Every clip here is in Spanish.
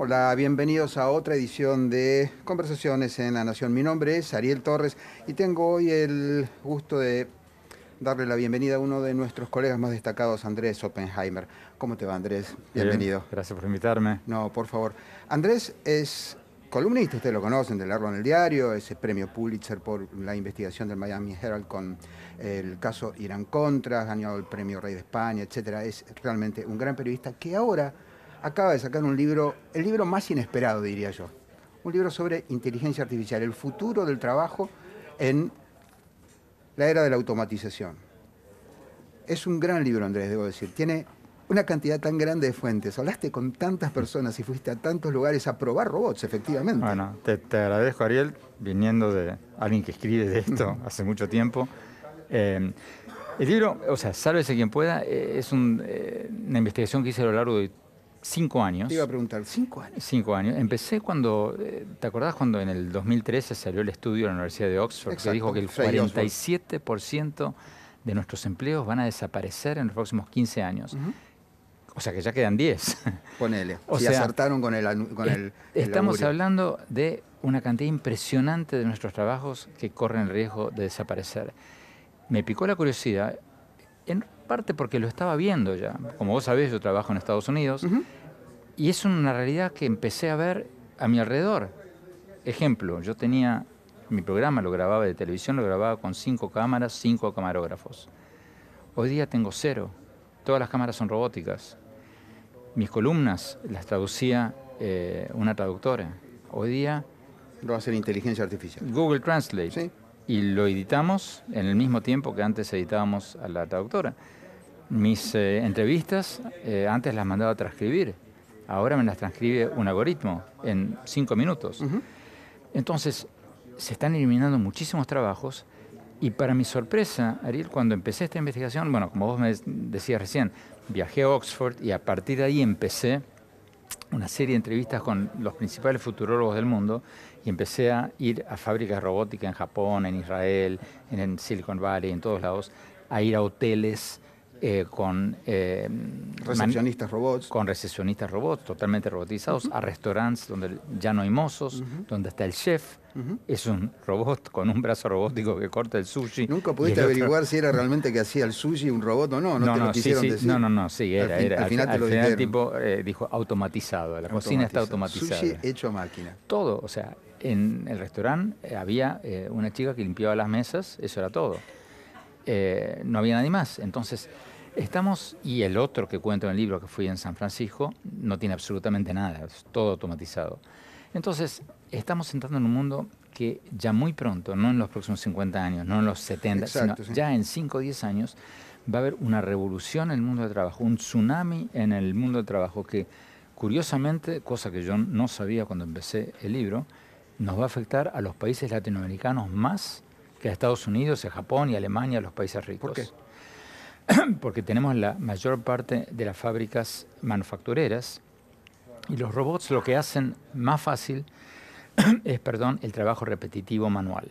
Hola, bienvenidos a otra edición de Conversaciones en la Nación. Mi nombre es Ariel Torres y tengo hoy el gusto de darle la bienvenida a uno de nuestros colegas más destacados, Andrés Oppenheimer. ¿Cómo te va, Andrés? Bienvenido. gracias por invitarme. No, por favor. Andrés es columnista, ustedes lo conocen, de leerlo en el diario, es premio Pulitzer por la investigación del Miami Herald con eh, el caso Irán Contras, ganado el premio Rey de España, etc. Es realmente un gran periodista que ahora acaba de sacar un libro, el libro más inesperado, diría yo. Un libro sobre inteligencia artificial, el futuro del trabajo en la era de la automatización. Es un gran libro, Andrés, debo decir. Tiene una cantidad tan grande de fuentes. Hablaste con tantas personas y fuiste a tantos lugares a probar robots, efectivamente. Bueno, te, agradezco, Ariel, viniendo de alguien que escribe de esto hace mucho tiempo. Eh, el libro, o sea, Sálvese quien pueda, eh, es eh, una investigación que hice a lo largo de Cinco años. Te iba a preguntar, ¿cinco años? Cinco años. Empecé cuando, eh, ¿te acordás cuando en el 2013 salió el estudio de la Universidad de Oxford que dijo que el 47% de nuestros empleos van a desaparecer en los próximos 15 años? O sea que ya quedan 10. Ponele. O si acertaron con el. Con estamos hablando de una cantidad impresionante de nuestros trabajos que corren el riesgo de desaparecer. Me picó la curiosidad. En, parte porque lo estaba viendo ya. Como vos sabés, yo trabajo en Estados Unidos y es una realidad que empecé a ver a mi alrededor. Ejemplo, yo tenía mi programa, lo grababa de televisión, lo grababa con cinco cámaras, cinco camarógrafos. Hoy día tengo cero. Todas las cámaras son robóticas. Mis columnas las traducía eh, una traductora. Hoy día... Lo hace la inteligencia artificial. Google Translate. y lo editamos en el mismo tiempo que antes editábamos a la traductora. Mis eh, entrevistas eh, antes las mandaba a transcribir, ahora me las transcribe un algoritmo en cinco minutos. Entonces, se están eliminando muchísimos trabajos y para mi sorpresa, Ariel, cuando empecé esta investigación, bueno, como vos me decías recién, viajé a Oxford y a partir de ahí empecé una serie de entrevistas con los principales futurólogos del mundo y empecé a ir a fábricas robóticas en Japón, en Israel, en Silicon Valley, en todos lados, a ir a hoteles, eh, con eh, recepcionistas robots. Con recesionistas robots totalmente robotizados, a restaurantes donde ya no hay mozos, donde está el chef. Es un robot con un brazo robótico que corta el sushi. Nunca pudiste averiguar si era realmente que hacía el sushi un robot o no, no, no te no, lo quisieron sí, No, no, no, era. Al, final, el tipo eh, dijo automatizado, la cocina está automatizada. Sushi hecho a máquina. Todo, o sea, en el restaurante eh, había una chica que limpiaba las mesas, eso era todo. no había nadie más. Entonces, Estamos, y el otro que cuento en el libro que fui en San Francisco, no tiene absolutamente nada, es todo automatizado. Entonces, estamos entrando en un mundo que ya muy pronto, no en los próximos 50 años, no en los 70, sino ya en 5 o 10 años, va a haber una revolución en el mundo del trabajo, un tsunami en el mundo del trabajo que, curiosamente, cosa que yo no sabía cuando empecé el libro, nos va a afectar a los países latinoamericanos más que a Estados Unidos, a Japón y Alemania, a los países ricos. ¿Por qué? porque tenemos la mayor parte de las fábricas manufactureras y los robots lo que hacen más fácil es perdón, el trabajo repetitivo manual.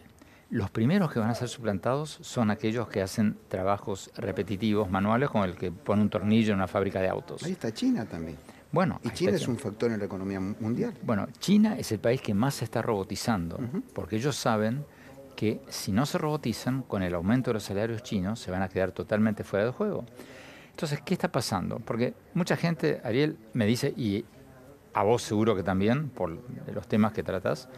Los primeros que van a ser suplantados son aquellos que hacen trabajos repetitivos manuales, como el que pone un tornillo en una fábrica de autos. Ahí está China también. Bueno, y China es un factor en la economía mundial. Bueno, China es el país que más se está robotizando, porque ellos saben que si no se robotizan, con el aumento de los salarios chinos, se van a quedar totalmente fuera de juego. Entonces, ¿qué está pasando? Porque mucha gente, Ariel, me dice, y a vos seguro que también, por los temas que tratás,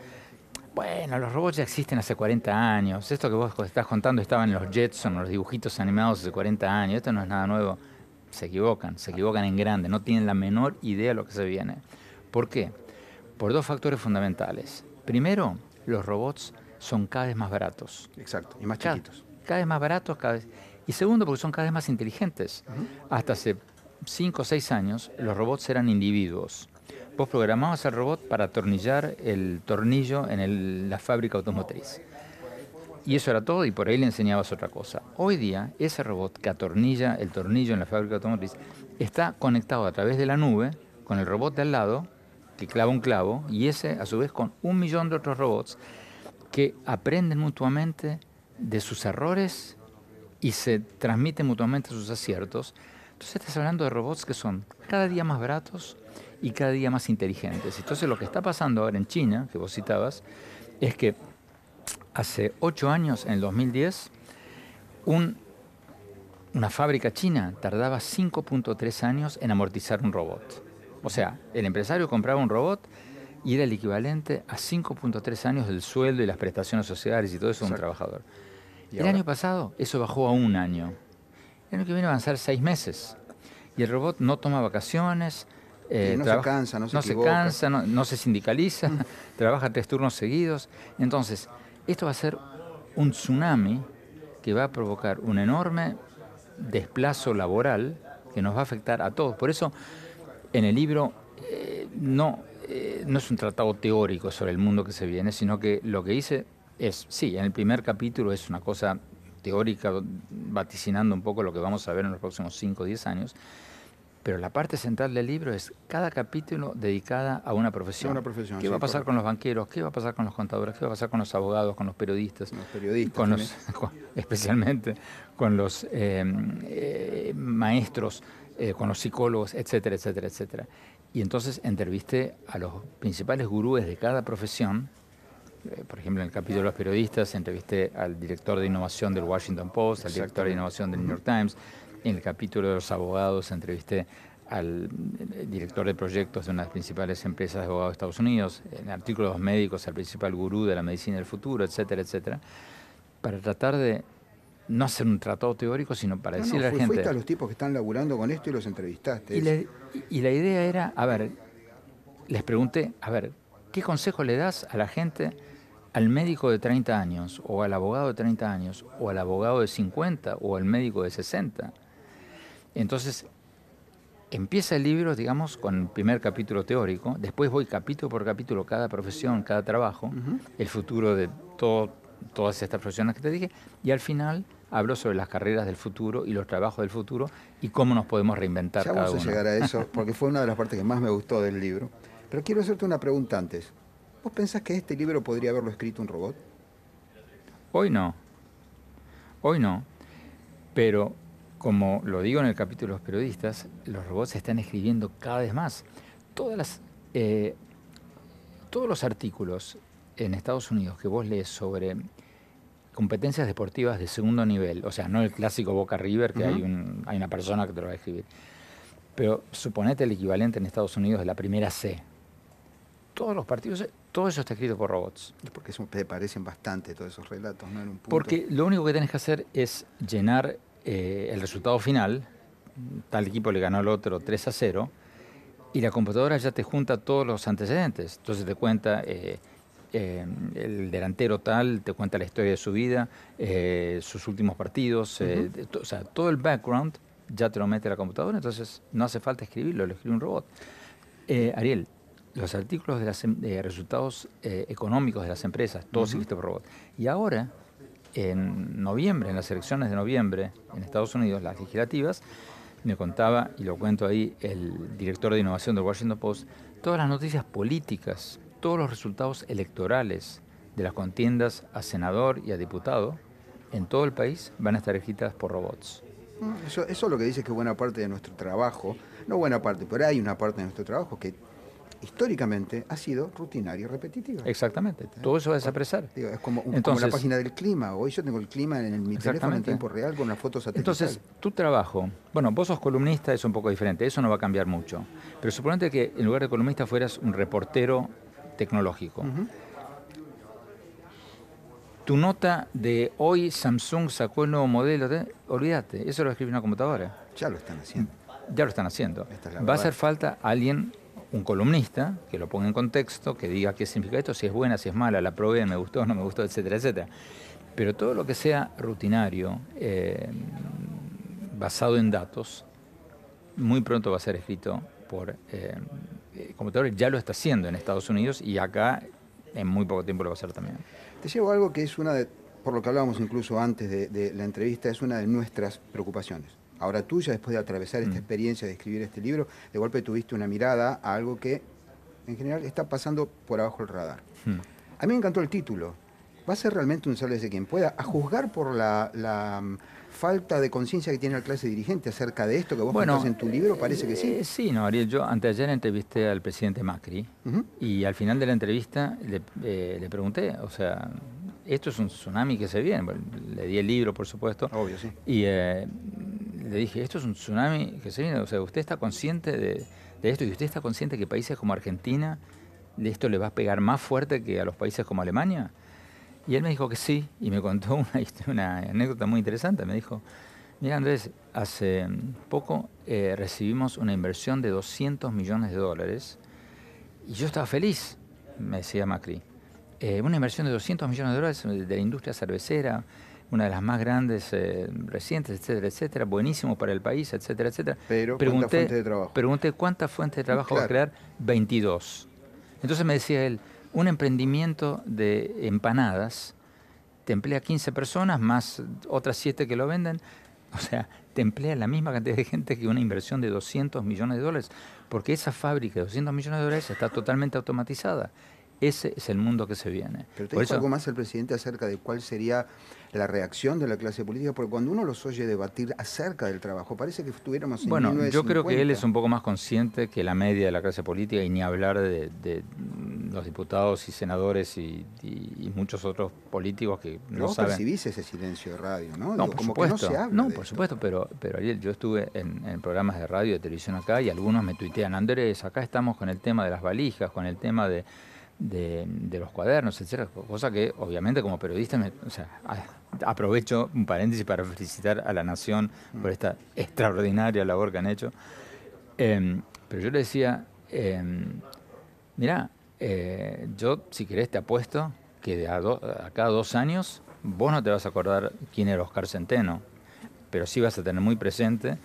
bueno, los robots ya existen hace 40 años, esto que vos estás contando estaba en los Jetson, los dibujitos animados hace 40 años, esto no es nada nuevo. Se equivocan, se equivocan en grande, no tienen la menor idea de lo que se viene. ¿Por qué? Por dos factores fundamentales. Primero, los robots son cada vez más baratos. Exacto, y más chiquitos. Cada, vez más baratos, cada vez... Y segundo, porque son cada vez más inteligentes. Hasta hace 5 o 6 años, los robots eran individuos. Vos programabas al robot para atornillar el tornillo en la fábrica automotriz. Y eso era todo y por ahí le enseñabas otra cosa. Hoy día, ese robot que atornilla el tornillo en la fábrica automotriz está conectado a través de la nube con el robot de al lado, que clava un clavo, y ese a su vez con un millón de otros robots que aprenden mutuamente de sus errores y se transmiten mutuamente sus aciertos. Entonces estás hablando de robots que son cada día más baratos y cada día más inteligentes. Entonces lo que está pasando ahora en China, que vos citabas, es que hace ocho años, en el 2010, una fábrica china tardaba 5.3 años en amortizar un robot. O sea, el empresario compraba un robot y era el equivalente a 5.3 años del sueldo y las prestaciones sociales y todo eso de un trabajador. El año pasado eso bajó a un año. El año que viene van a ser seis meses. Y el robot no toma vacaciones. Eh, no se cansa, no se, no, se sindicaliza, mm. trabaja tres turnos seguidos. Entonces, esto va a ser un tsunami que va a provocar un enorme desplazo laboral que nos va a afectar a todos. Por eso, en el libro eh, no eh, no es un tratado teórico sobre el mundo que se viene, sino que lo que hice es, sí, en el primer capítulo es una cosa teórica, vaticinando un poco lo que vamos a ver en los próximos 5 o 10 años, pero la parte central del libro es cada capítulo dedicada a una profesión. ¿Qué va a pasar con los banqueros? ¿Qué va a pasar con los contadores? ¿Qué va a pasar con los abogados? ¿Con los periodistas? Los periodistas con los, especialmente con los eh, eh, maestros. Eh, con los psicólogos, etcétera, etcétera, etcétera. Y entonces entrevisté a los principales gurúes de cada profesión. Eh, por ejemplo, en el capítulo de los periodistas, entrevisté al director de innovación del Washington Post, al director de innovación del New York Times. En el capítulo de los abogados, entrevisté al eh, director de proyectos de una de las principales empresas de abogados de Estados Unidos, en artículos médicos al principal gurú de la medicina del futuro, etcétera, etcétera, para tratar de no hacer un tratado teórico, sino para decirle a la gente... Fuiste a los tipos que están laburando con esto y los entrevistaste. Y la, idea era, a ver, les pregunté, a ver, ¿qué consejo le das a la gente, al médico de 30 años, o al abogado de 30 años, o al abogado de 50, o al médico de 60? Entonces, empieza el libro, digamos, con el primer capítulo teórico, después voy capítulo por capítulo, cada profesión, cada trabajo, el futuro de todas estas profesiones que te dije, y al final habló sobre las carreras del futuro y los trabajos del futuro y cómo nos podemos reinventar ya vamos a llegar a eso, porque fue una de las partes que más me gustó del libro. Pero quiero hacerte una pregunta antes. ¿Vos pensás que este libro podría haberlo escrito un robot? Hoy no. Hoy no. Pero, como lo digo en el capítulo de los periodistas, los robots están escribiendo cada vez más. Todas eh, todos los artículos en Estados Unidos que vos lees sobre competencias deportivas de segundo nivel, o sea, no el clásico Boca River, que hay, un, hay una persona que te lo va a escribir, pero suponete el equivalente en Estados Unidos de la primera C. Todos los partidos, todo eso está escrito por robots. porque te parecen bastante todos esos relatos, Porque lo único que tenés que hacer es llenar eh, el resultado final, tal equipo le ganó al otro 3 a 0, y la computadora ya te junta todos los antecedentes. Entonces te cuenta eh, eh, el delantero tal te cuenta la historia de su vida, eh, sus últimos partidos, eh, o sea, todo el background ya te lo mete la computadora, entonces no hace falta escribirlo, lo escribe un robot. Ariel, los artículos de em, resultados económicos de las empresas, todo se por robot. Y ahora, en noviembre, en las elecciones de noviembre en Estados Unidos, las legislativas, me contaba, y lo cuento ahí, el director de innovación del Washington Post, todas las noticias políticas todos los resultados electorales de las contiendas a senador y a diputado en todo el país van a estar escritas por robots. Mm, eso, eso es lo que dice que buena parte de nuestro trabajo, no buena parte, pero hay una parte de nuestro trabajo que históricamente ha sido rutinaria y repetitiva. Exactamente, ¿Eh? todo eso va a ah, desaparecer. es como, la página del clima, hoy yo tengo el clima en, el, mi teléfono en tiempo real con las fotos satelital. Entonces, tu trabajo, bueno, vos sos columnista, es un poco diferente, eso no va a cambiar mucho, pero suponete que en lugar de columnista fueras un reportero tecnológico. Tu nota de hoy, Samsung sacó el nuevo modelo, olvídate, eso lo escribe una computadora. Ya lo están haciendo. Ya lo están haciendo. Va a hacer falta alguien, un columnista, que lo ponga en contexto, que diga qué significa esto, si es buena, si es mala, la probé, me gustó, no me gustó, etcétera, etcétera. Pero todo lo que sea rutinario, eh, basado en datos, muy pronto va a ser escrito por eh, eh, computador ya lo está haciendo en Estados Unidos y acá en muy poco tiempo lo va a hacer también. Te llevo algo que es una de, por lo que hablábamos incluso antes de, la entrevista, es una de nuestras preocupaciones. Ahora tuya, después de atravesar esta mm. experiencia de escribir este libro, de golpe tuviste una mirada a algo que en general está pasando por abajo el radar. Mm. A mí me encantó el título. ¿Va a ser realmente un sales de quien pueda? A juzgar por la falta de conciencia que tiene la clase dirigente acerca de esto que vos bueno, en tu libro? Parece que sí. Eh, sí, no, Ariel, yo anteayer entrevisté al presidente Macri y al final de la entrevista eh, le, pregunté, o sea, esto es un tsunami que se viene, le di el libro, por supuesto. Obvio, sí. Y eh, le dije, esto es un tsunami que se viene, o sea, usted está consciente de, de esto y usted está consciente que países como Argentina, de esto le va a pegar más fuerte que a los países como Alemania. Y él me dijo que sí, y me contó una, anécdota muy interesante. Me dijo, mira Andrés, hace mm, poco eh, recibimos una inversión de 200 millones de dólares y yo estaba feliz, me decía Macri. Eh, una inversión de 200 millones de dólares eh, de la industria cervecera, una de las más grandes recientes, etcétera, etcétera, buenísimo para el país, etcétera, etcétera. Pero pregunté, ¿cuánta fuente de trabajo? Pregunté cuántas fuentes de trabajo va a crear, 22. Entonces me decía él, un emprendimiento de empanadas te emplea 15 personas más otras 7 que lo venden. O sea, te emplea la misma cantidad de gente que una inversión de 200 millones de dólares, porque esa fábrica de 200 millones de dólares está totalmente automatizada ese es el mundo que se viene. Pero te Por algo más el presidente acerca de cuál sería la reacción de la clase política, porque cuando uno los oye debatir acerca del trabajo, parece que estuviéramos en Bueno, yo creo que él es un poco más consciente que la media de la clase política, y ni hablar de, los diputados y senadores y, muchos otros políticos que no saben. No percibís ese silencio de radio, ¿no? No, por como supuesto. no, por supuesto, pero, pero yo estuve en, en, programas de radio y de televisión acá y algunos me tuitean, Andrés, acá estamos con el tema de las valijas, con el tema de de, los cuadernos, etcétera, cosa que obviamente como periodista aprovecho un paréntesis para felicitar a la Nación por esta extraordinaria labor que han hecho. Em, pero yo le decía, em, mirá, eh, yo si querés te apuesto que de a, a cada dos años vos no te vas a acordar quién era Oscar Centeno, pero sí vas a tener muy presente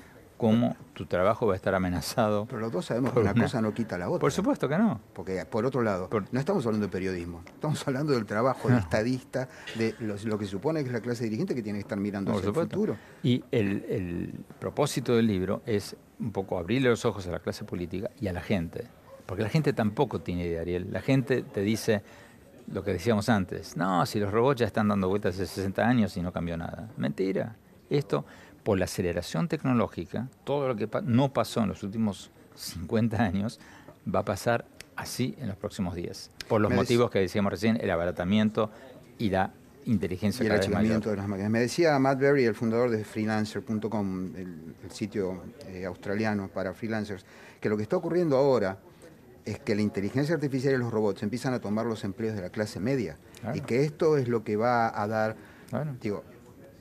cómo tu trabajo va a estar amenazado. Pero los dos sabemos que una, cosa no quita la otra. Por supuesto que no. Porque, por otro lado, no estamos hablando de periodismo, estamos hablando del trabajo del estadista, de lo que supone que es la clase dirigente que tiene que estar mirando hacia el futuro. Y el, propósito del libro es un poco abrirle los ojos a la clase política y a la gente. Porque la gente tampoco tiene idea, Ariel. La gente te dice lo que decíamos antes. No, si los robots ya están dando vueltas hace 60 años y no cambió nada. Mentira. Esto por la aceleración tecnológica, todo lo que no pasó en los últimos 50 años va a pasar así en los próximos días. Por los motivos que decíamos recién, el abaratamiento y la inteligencia y vez de las máquinas. Me decía Matt Berry, el fundador de freelancer.com, el, sitio eh, australiano para freelancers, que lo que está ocurriendo ahora es que la inteligencia artificial y los robots empiezan a tomar los empleos de la clase media y que esto es lo que va a dar,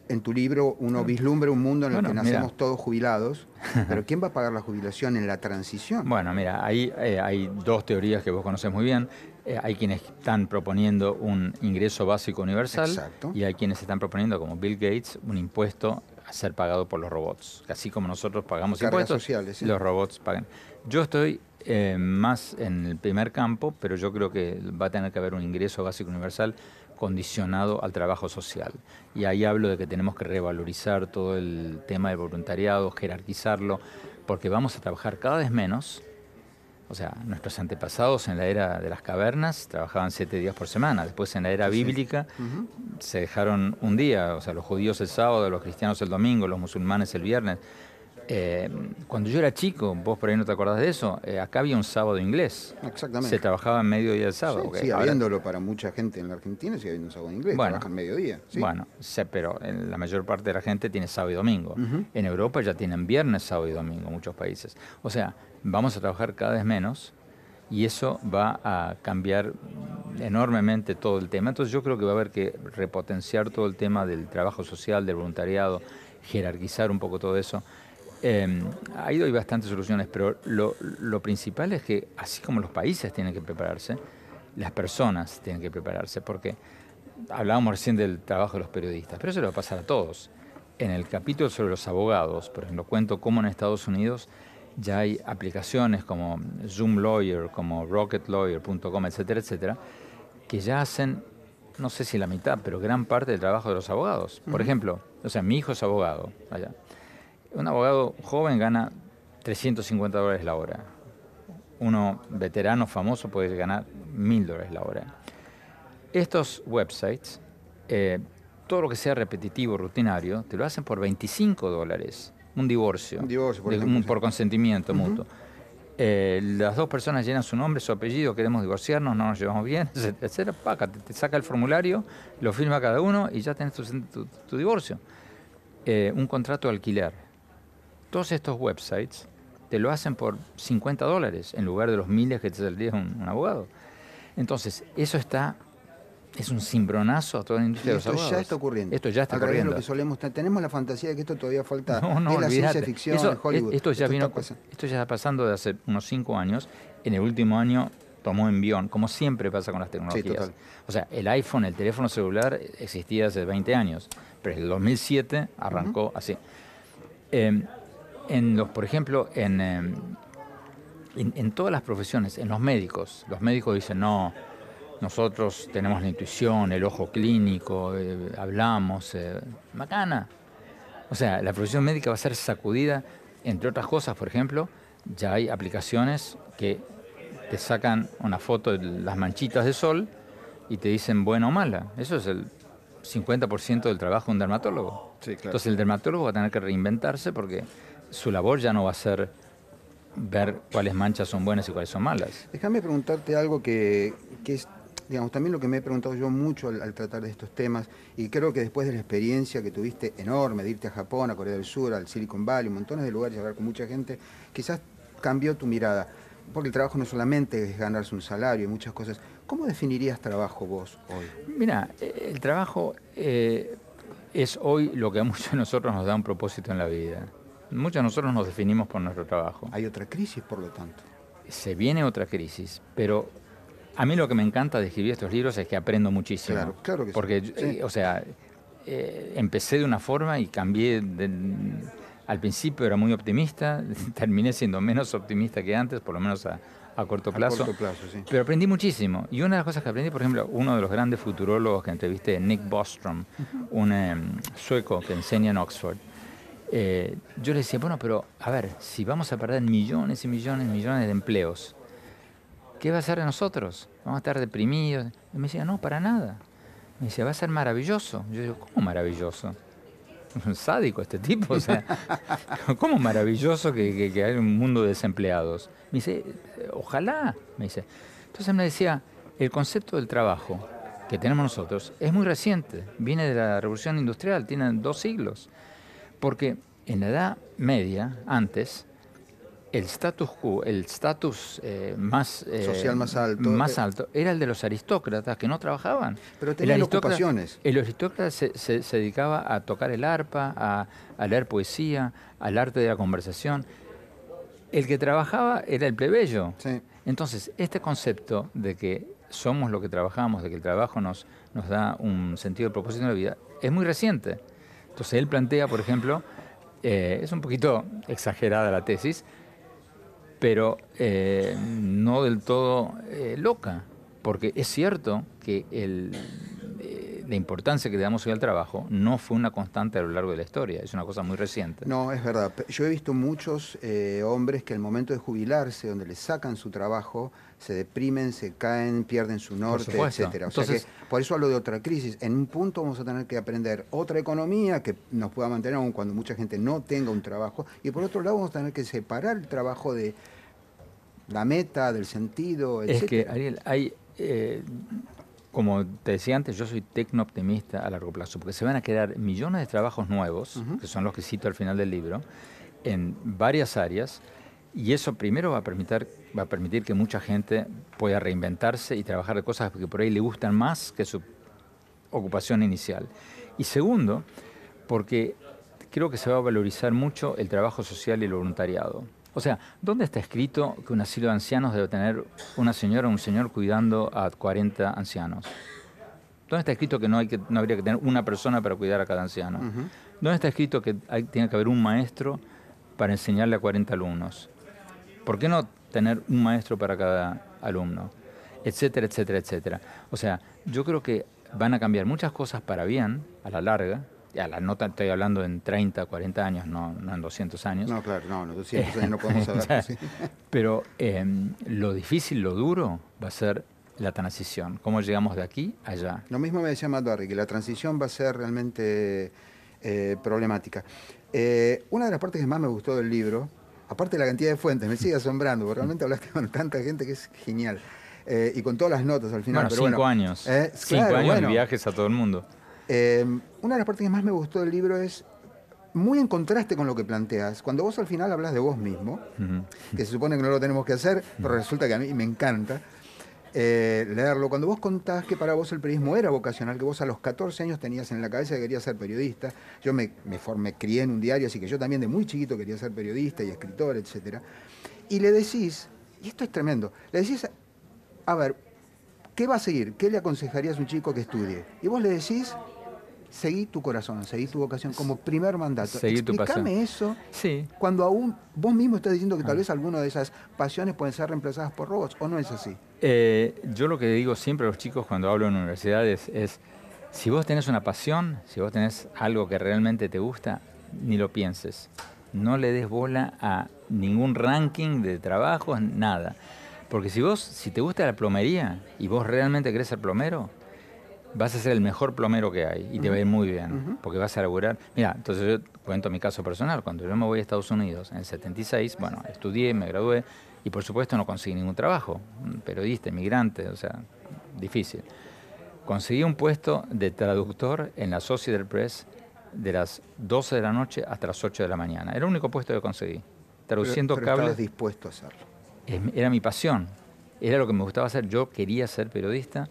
en tu libro uno vislumbra un mundo en el que nacemos todos jubilados, pero ¿quién va a pagar la jubilación en la transición? Bueno, mira, ahí eh, hay dos teorías que vos conocés muy bien. Eh, hay quienes están proponiendo un ingreso básico universal y hay quienes están proponiendo, como Bill Gates, un impuesto a ser pagado por los robots. Así como nosotros pagamos impuestos, sociales, los robots pagan. Yo estoy eh, más en el primer campo, pero yo creo que va a tener que haber un ingreso básico universal condicionado al trabajo social. Y ahí hablo de que tenemos que revalorizar todo el tema del voluntariado, jerarquizarlo, porque vamos a trabajar cada vez menos. O sea, nuestros antepasados en la era de las cavernas trabajaban siete días por semana. Después en la era bíblica se dejaron un día. O sea, los judíos el sábado, los cristianos el domingo, los musulmanes el viernes. Eh, cuando yo era chico, vos por ahí no te acordás de eso, eh, acá había un sábado inglés. Exactamente. Se trabajaba en mediodía el sábado. Sí, habiéndolo para mucha gente en la Argentina, sigue habiendo un sábado inglés, bueno, trabajan mediodía. Bueno, sé, pero la mayor parte de la gente tiene sábado y domingo. En Europa ya tienen viernes, sábado y domingo, muchos países. O sea, vamos a trabajar cada vez menos y eso va a cambiar enormemente todo el tema. Entonces yo creo que va a haber que repotenciar todo el tema del trabajo social, del voluntariado, jerarquizar un poco todo eso. Eh, em, hay bastantes soluciones, pero lo, principal es que, así como los países tienen que prepararse, las personas tienen que prepararse, porque hablábamos recién del trabajo de los periodistas, pero eso lo va a pasar a todos. En el capítulo sobre los abogados, por ejemplo, cuento cómo en Estados Unidos ya hay aplicaciones como Zoom Lawyer, como Rocket Lawyer.com, etcétera, etcétera, que ya hacen, no sé si la mitad, pero gran parte del trabajo de los abogados. Por ejemplo, o sea, mi hijo es abogado allá un abogado joven gana 350 dólares la hora. Uno veterano famoso puede ganar 1000 dólares la hora. Estos websites, eh, todo lo que sea repetitivo, rutinario, te lo hacen por 25 dólares. Un divorcio. Un divorcio, por, consentimiento mutuo. Eh, las dos personas llenan su nombre, su apellido, queremos divorciarnos, no nos llevamos bien, etc, Paca, te, saca el formulario, lo firma cada uno y ya tenés tu, divorcio. Eh, un contrato de alquiler todos estos websites te lo hacen por 50 dólares en lugar de los miles que te saldría un, abogado. Entonces, eso está es un cimbronazo a toda la industria de los abogados. ya está ocurriendo. Esto ya está ocurriendo. Lo que solemos, tenemos la fantasía de que esto todavía falta no, no, en la ciencia ficción Esto ya, vino, esto ya está pasando de hace unos cinco años. En el último año tomó envión, como siempre pasa con las tecnologías. o sea, el iPhone, el teléfono celular, existía hace 20 años, pero en el 2007 arrancó así. Em, en los, por ejemplo, eh, en, en, todas las profesiones, en los médicos, los médicos dicen, no, nosotros tenemos la intuición, el ojo clínico, eh, hablamos, macana. Eh, o sea, la profesión médica va a ser sacudida, entre otras cosas, por ejemplo, ya hay aplicaciones que te sacan una foto de las manchitas de sol y te dicen buena o mala. Eso es el 50% del trabajo de un dermatólogo. Entonces el dermatólogo va a tener que reinventarse porque su labor ya no va a ser ver cuáles manchas son buenas y cuáles son malas. Déjame preguntarte algo que, es, digamos, también lo que me he preguntado yo mucho al, tratar de estos temas, y creo que después de la experiencia que tuviste enorme de irte a Japón, a Corea del Sur, al Silicon Valley, montones de lugares, y hablar con mucha gente, quizás cambió tu mirada. Porque el trabajo no solamente es ganarse un salario y muchas cosas. ¿Cómo definirías trabajo vos hoy? Mira, eh, el trabajo eh, es hoy lo que a muchos de nosotros nos da un propósito en la vida. Muchos de nosotros nos definimos por nuestro trabajo. Hay otra crisis, por lo tanto. Se viene otra crisis, pero a mí lo que me encanta de escribir estos libros es que aprendo muchísimo. Claro, claro que porque, sí. Porque, eh, o sea, eh, empecé de una forma y cambié. al principio era muy optimista, terminé siendo menos optimista que antes, por lo menos a, corto a plazo. Corto plazo sí. Pero aprendí muchísimo. Y una de las cosas que aprendí, por ejemplo, uno de los grandes futurólogos que entrevisté, Nick Bostrom, un em, sueco que enseña en Oxford, eh, yo le decía, bueno, pero a ver, si vamos a perder millones y millones y millones de empleos, ¿qué va a hacer de nosotros? ¿Vamos a estar deprimidos? Y me decía, no, para nada. Me decía, va a ser maravilloso. Yo digo, ¿cómo maravilloso? Un sádico este tipo, o sea, ¿cómo maravilloso que, que, un mundo de desempleados? Me dice, eh, ojalá, me dice. Entonces me decía, el concepto del trabajo que tenemos nosotros es muy reciente, viene de la revolución industrial, tiene dos siglos. Porque en la Edad Media, antes, el status quo, el status eh, más eh, social más alto, más eh, alto, era el de los aristócratas que no trabajaban. Pero tenían el ocupaciones. El aristócrata se, dedicaba a tocar el arpa, a, leer poesía, al arte de la conversación. El que trabajaba era el plebeyo. Entonces, este concepto de que somos lo que trabajamos, de que el trabajo nos, nos da un sentido de propósito en la vida, es muy reciente. Entonces él plantea, por ejemplo, eh, es un poquito exagerada la tesis, pero eh, no del todo eh, loca, porque es cierto que la importancia que le damos hoy al trabajo no fue una constante a lo largo de la historia, es una cosa muy reciente. No, es verdad. Yo he visto muchos hombres que al momento de jubilarse, donde le sacan su trabajo, se deprimen, se caen, pierden su norte, etcétera. por eso hablo de otra crisis. En un punto vamos a tener que aprender otra economía que nos pueda mantener aun cuando mucha gente no tenga un trabajo. Y por otro lado vamos a tener que separar el trabajo de la meta, del sentido, etcétera. Es que, Ariel, hay... Eh, como te decía antes, yo soy tecno-optimista a largo plazo, porque se van a crear millones de trabajos nuevos, que son los que cito al final del libro, en varias áreas, y eso primero va a, permitir, que mucha gente pueda reinventarse y trabajar de cosas que por ahí le gustan más que su ocupación inicial. Y segundo, porque creo que se va a valorizar mucho el trabajo social y el voluntariado. O sea, ¿dónde está escrito que un asilo de ancianos debe tener una señora o un señor cuidando a 40 ancianos? ¿Dónde está escrito que no, hay que, no habría que tener una persona para cuidar a cada anciano? ¿Dónde está escrito que tiene que haber un maestro para enseñarle a 40 alumnos? ¿Por qué no tener un maestro para cada alumno? Etcétera, etcétera, etcétera. O sea, yo creo que van a cambiar muchas cosas para bien a la larga. A la estoy hablando en 30, 40 años, no, en 200 años. No, claro, no, en 200 años no podemos saber. Pero em, lo difícil, lo duro va a ser la transición, cómo llegamos de aquí allá. Lo mismo me decía Maduari, que la transición va a ser realmente eh, problemática. Eh, una de las partes que más me gustó del libro aparte de la cantidad de fuentes, me sigue asombrando, porque realmente hablaste con tanta gente que es genial. Eh, y con todas las notas al final. Bueno, cinco años. Eh, cinco años de viajes a todo el mundo. Eh, una de las partes que más me gustó del libro es muy en contraste con lo que planteas. Cuando vos al final hablas de vos mismo, que se supone que no lo tenemos que hacer, pero resulta que a mí me encanta. Eh, leerlo. Cuando vos contás que para vos el periodismo era vocacional, que vos a los 14 años tenías en la cabeza que querías ser periodista, yo me, me formé, crié en un diario, así que yo también de muy chiquito quería ser periodista y escritor, etc. Y le decís, y esto es tremendo, le decís, a ver, ¿qué va a seguir? ¿Qué le aconsejarías a un chico que estudie? Y vos le decís seguí tu corazón, seguí tu vocación como primer mandato. Seguí eso sí. cuando aún vos mismo estás diciendo que tal ah. vez alguna de esas pasiones pueden ser reemplazadas por robots, ¿o no es así? Eh, yo lo que digo siempre a los chicos cuando hablo en universidades es, si vos tenés una pasión, si vos tenés algo que realmente te gusta, ni lo pienses. No le des bola a ningún ranking de trabajos, nada. Porque si vos, si te gusta la plomería y vos realmente querés ser plomero, vas a ser el mejor plomero que hay y te va a ir muy bien, porque vas a laburar. Mira, entonces yo cuento mi caso personal. Cuando yo me voy a Estados Unidos en el 76, bueno, estudié, me gradué y por supuesto no conseguí ningún trabajo. Periodista, inmigrante, o sea, difícil. Conseguí un puesto de traductor en la Sociedad Press de las 12 de la noche hasta las 8 de la mañana. Era el único puesto que conseguí. Traduciendo cables. dispuesto a hacerlo. Era mi pasión. Era lo que me gustaba hacer. Yo quería ser periodista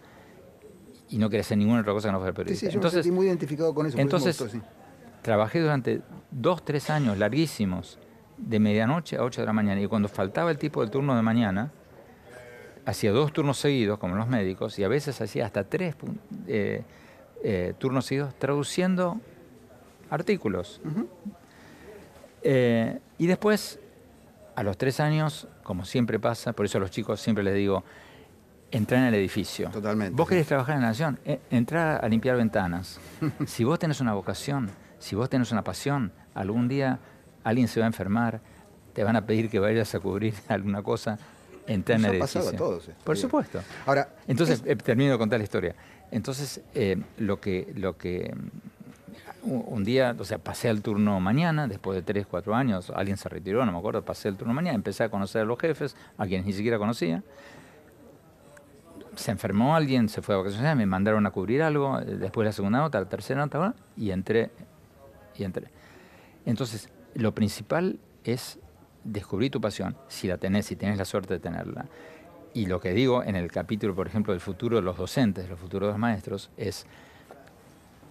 y no quería hacer ninguna otra cosa que no fuera periodista. Sí, entonces, muy identificado con eso. Entonces, trabajé durante dos, tres años larguísimos, de medianoche a 8 de la mañana, y cuando faltaba el tipo del turno de mañana, hacía dos turnos seguidos, como los médicos, y a veces hacía hasta tres eh, eh, turnos seguidos traduciendo artículos. Eh, y después, a los tres años, como siempre pasa, por eso a los chicos siempre les digo, entrar en el edificio. Totalmente. Vos querés trabajar en la nación, eh, entra a limpiar ventanas. si vos tenés una vocación, si vos tenés una pasión, algún día alguien se va a enfermar, te van a pedir que vayas a cubrir alguna cosa, entra en el edificio. Ha pasado a todos. Por supuesto. Ahora, Entonces, eh, termino de contar la historia. Entonces, eh, lo que... Lo que mm, un día, o sea, pasé al turno mañana, después de tres, cuatro años, alguien se retiró, no me acuerdo, pasé el turno mañana, empecé a conocer a los jefes, a quienes ni siquiera conocía, se enfermó alguien, se fue a vacaciones, me mandaron a cubrir algo, eh, después la segunda nota, la tercera nota, y entré, y entré. Entonces, lo principal es descubrir tu pasión, si la tenés, si tenés la suerte de tenerla. Y lo que digo en el capítulo, por ejemplo, del futuro de los docentes, los futuro de los maestros, es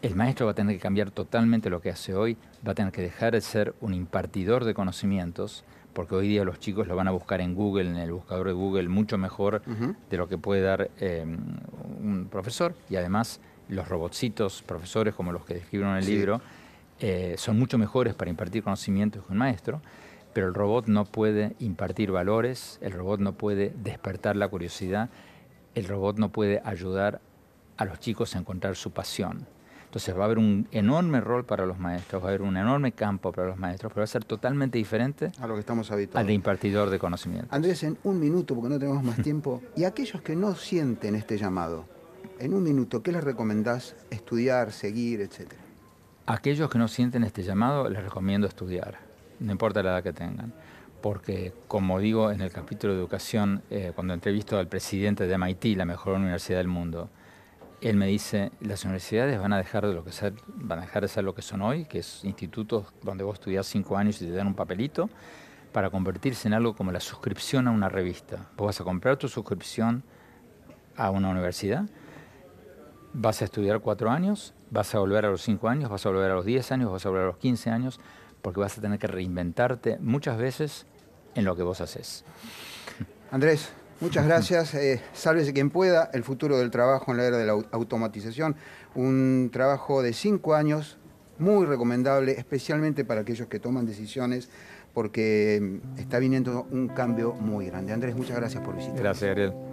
el maestro va a tener que cambiar totalmente lo que hace hoy, va a tener que dejar de ser un impartidor de conocimientos, porque hoy día los chicos lo van a buscar en Google, en el buscador de Google, mucho mejor de lo que puede dar eh, un profesor. Y además los robotcitos, profesores como los que describieron en el libro, eh, son mucho mejores para impartir conocimientos que un maestro, pero el robot no puede impartir valores, el robot no puede despertar la curiosidad, el robot no puede ayudar a los chicos a encontrar su pasión. Entonces va a haber un enorme rol para los maestros, va a haber un enorme campo para los maestros, pero va a ser totalmente diferente a lo que estamos habituados. Al impartidor de conocimiento. Andrés, en un minuto, porque no tenemos más tiempo, y aquellos que no sienten este llamado, en un minuto, ¿qué les recomendás estudiar, seguir, etcétera? Aquellos que no sienten este llamado, les recomiendo estudiar, no importa la edad que tengan. Porque, como digo en el capítulo de educación, eh, cuando entrevisto al presidente de MIT, la mejor universidad del mundo, él me dice, las universidades van a dejar de lo que ser, van a dejar de ser lo que son hoy, que es institutos donde vos estudias cinco años y te dan un papelito, para convertirse en algo como la suscripción a una revista. Vos vas a comprar tu suscripción a una universidad, vas a estudiar cuatro años, vas a volver a los cinco años, vas a volver a los diez años, vas a volver a los quince años, porque vas a tener que reinventarte muchas veces en lo que vos haces. Andrés, Muchas gracias. Eh, sálvese quien pueda. El futuro del trabajo en la era de la automatización. Un trabajo de cinco años, muy recomendable, especialmente para aquellos que toman decisiones, porque mm, está viniendo un cambio muy grande. Andrés, muchas gracias por visitar. Gracias, Ariel.